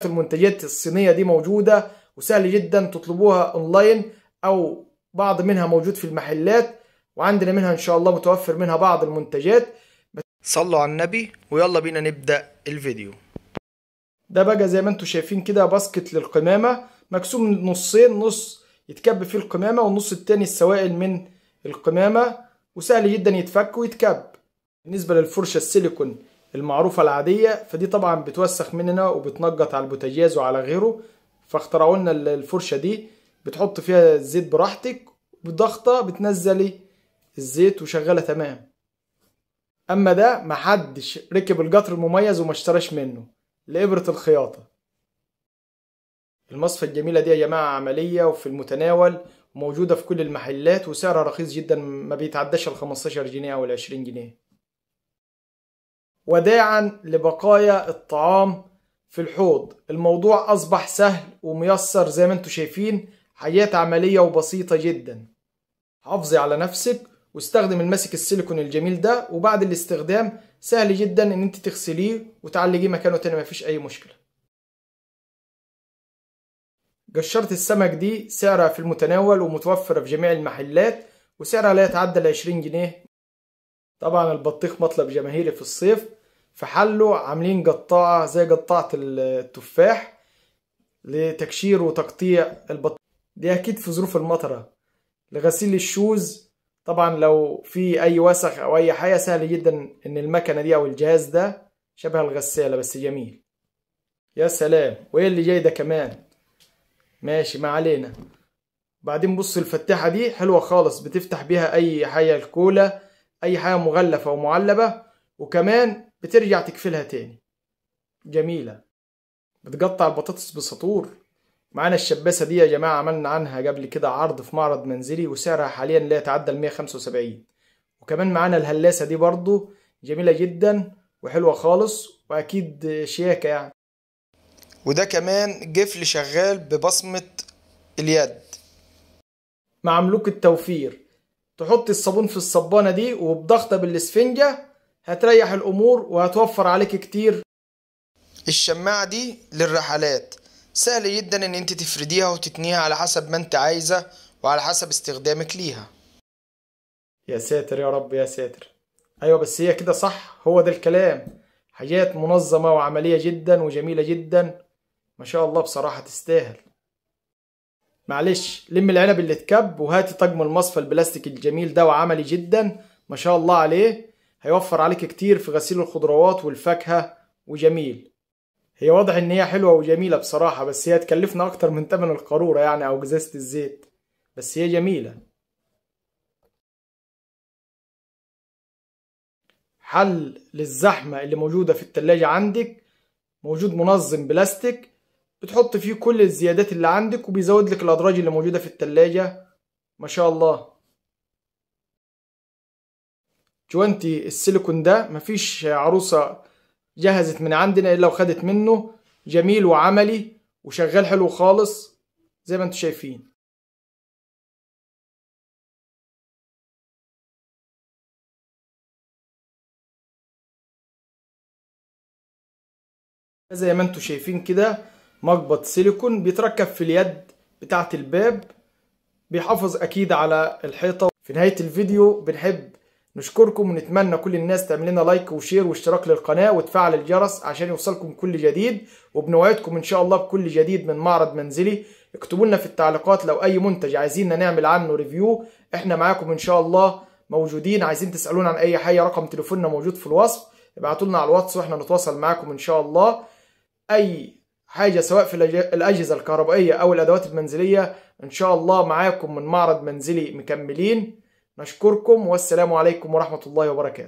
في المنتجات الصينية دي موجودة وسهل جدا تطلبوها اونلاين او بعض منها موجود في المحلات وعندنا منها ان شاء الله متوفر منها بعض المنتجات صلوا على النبي ويلا بينا نبدأ الفيديو ده بقى زي ما انتم شايفين كده باسكت للقمامة مقسوم نصين نص يتكب فيه القمامة والنص التاني السوائل من القمامة وسهل جدا يتفك ويتكب بالنسبة للفرشة السيليكون المعروفة العادية فدي طبعا بتوسخ مننا وبتنجط على البوتاجاز وعلى غيره فاخترعوا لنا الفرشة دي بتحط فيها الزيت براحتك بضغطة بتنزلي الزيت وشغالة تمام اما ده محدش ركب القطر المميز وما اشتراش منه لإبرة الخياطة المصفة الجميلة دي يا جماعة عملية وفي المتناول وموجودة في كل المحلات وسعرها رخيص جدا ما بيتعداش ال 15 جنيه أو ال 20 جنيه وداعا لبقايا الطعام في الحوض الموضوع أصبح سهل وميسر زي ما انتم شايفين حاجات عملية وبسيطة جدا حافظي على نفسك واستخدم الماسك السيليكون الجميل ده وبعد الاستخدام سهل جدا ان انت تغسليه وتعلقيه مكانه تاني مفيش اي مشكلة قشره السمك دي سعرها في المتناول ومتوفرة في جميع المحلات وسعرها لا يتعدى ال 20 جنيه طبعا البطيخ مطلب جماهيري في الصيف في حله عاملين قطاعة زي قطاعة التفاح لتكشير وتقطيع البطاطا دي أكيد في ظروف المطرة لغسيل الشوز طبعا لو في أي وسخ أو أي حاجة سهل جدا إن المكنة دي أو الجهاز ده شبه الغسالة بس جميل يا سلام وإيه اللي جاي ده كمان ماشي ما علينا بعدين بص الفتاحة دي حلوة خالص بتفتح بيها أي حاجة الكولا أي حاجة مغلفة ومعلبة وكمان بترجع تقفلها تاني جميلة بتقطع البطاطس بسطور معانا الشباسة دي يا جماعة عملنا عنها قبل كده عرض في معرض منزلي وسعرها حاليا لا يتعدى ال 175 وكمان معانا الهلاسة دي برضو جميلة جدا وحلوة خالص وأكيد شياكة يعني وده كمان جفل شغال ببصمة اليد مع ملوك التوفير تحط الصابون في الصبانة دي وبضغطة بالاسفنجة هتريح الامور وهتوفر عليك كتير الشماعة دي للرحلات سهل جدا ان انت تفرديها وتتنيها على حسب ما انت عايزة وعلى حسب استخدامك ليها يا ساتر يا رب يا ساتر ايوه بس هي كده صح هو ده الكلام حاجات منظمة وعملية جدا وجميلة جدا ما شاء الله بصراحة تستاهل معلش لم العنب اللي اتكب وهاتي طقم المصفى البلاستيك الجميل ده وعملي جدا ما شاء الله عليه هيوفر عليك كتير في غسيل الخضروات والفاكهة وجميل هي واضح ان هي حلوة وجميلة بصراحة بس هي تكلفنا اكتر من تمن القارورة يعني او جزازة الزيت بس هي جميلة حل للزحمة اللي موجودة في التلاجة عندك موجود منظم بلاستيك بتحط فيه كل الزيادات اللي عندك وبيزود لك الأدراج اللي موجودة في التلاجة ما شاء الله جوانتي السيليكون ده مفيش عروسة جهزت من عندنا إلا وخدت منه جميل وعملي وشغال حلو خالص زي ما انتم شايفين زي ما انتم شايفين كده مقبض سيليكون بيتركب في اليد بتاعة الباب بيحافظ اكيد على الحيطة في نهاية الفيديو بنحب نشكركم ونتمنى كل الناس تعمل لنا لايك وشير واشتراك للقناة وتفعل الجرس عشان يوصلكم كل جديد وبنوعدكم ان شاء الله بكل جديد من معرض منزلي اكتبوا لنا في التعليقات لو اي منتج عايزيننا نعمل عنه ريفيو احنا معاكم ان شاء الله موجودين عايزين تسالونا عن اي حاجه رقم تليفوننا موجود في الوصف ابعتوا لنا على الواتس واحنا نتواصل معاكم ان شاء الله اي حاجه سواء في الاجهزه الكهربائيه او الادوات المنزليه ان شاء الله معاكم من معرض منزلي مكملين نشكركم والسلام عليكم ورحمة الله وبركاته